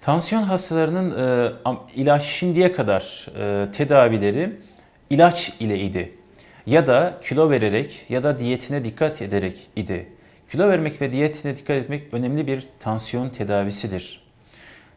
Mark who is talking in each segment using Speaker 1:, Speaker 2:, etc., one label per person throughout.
Speaker 1: Tansiyon hastalarının e,
Speaker 2: ilaç şimdiye kadar e, tedavileri ilaç ile idi. Ya da kilo vererek ya da diyetine dikkat ederek idi. Kilo vermek ve diyetine dikkat etmek önemli bir tansiyon tedavisidir.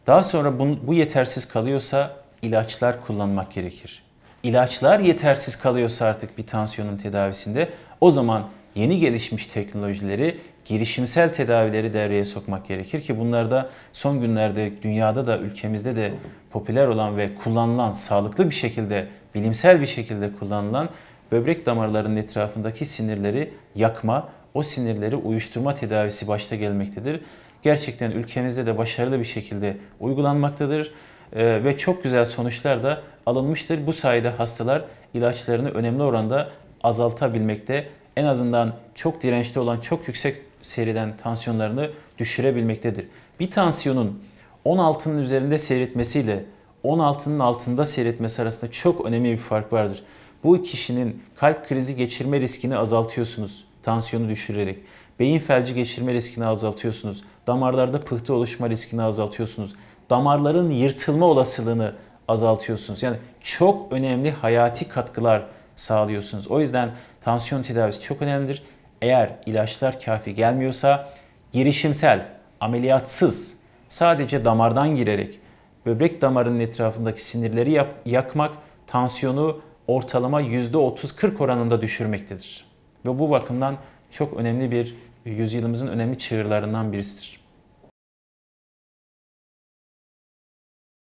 Speaker 2: Daha sonra bu, bu yetersiz kalıyorsa ilaçlar kullanmak gerekir. İlaçlar yetersiz kalıyorsa artık bir tansiyonun tedavisinde o zaman yeni gelişmiş teknolojileri girişimsel tedavileri devreye sokmak gerekir ki bunlar da son günlerde dünyada da ülkemizde de popüler olan ve kullanılan sağlıklı bir şekilde bilimsel bir şekilde kullanılan böbrek damarlarının etrafındaki sinirleri yakma, o sinirleri uyuşturma tedavisi başta gelmektedir. Gerçekten ülkemizde de başarılı bir şekilde uygulanmaktadır ee, ve çok güzel sonuçlar da alınmıştır. Bu sayede hastalar ilaçlarını önemli oranda azaltabilmekte. En azından çok dirençli olan, çok yüksek seriden tansiyonlarını düşürebilmektedir. Bir tansiyonun 16'nın üzerinde seyretmesiyle 16'nın altında seyretmesi arasında çok önemli bir fark vardır. Bu kişinin kalp krizi geçirme riskini azaltıyorsunuz tansiyonu düşürerek. Beyin felci geçirme riskini azaltıyorsunuz. Damarlarda pıhtı oluşma riskini azaltıyorsunuz. Damarların yırtılma olasılığını azaltıyorsunuz. Yani çok önemli hayati katkılar sağlıyorsunuz. O yüzden tansiyon tedavisi çok önemlidir eğer ilaçlar kafi gelmiyorsa girişimsel, ameliyatsız, sadece damardan girerek böbrek damarının etrafındaki sinirleri yap- yakmak tansiyonu ortalama %30-40 oranında düşürmektedir. Ve bu bakımdan çok önemli bir yüzyılımızın önemli
Speaker 1: çığırlarından birisidir.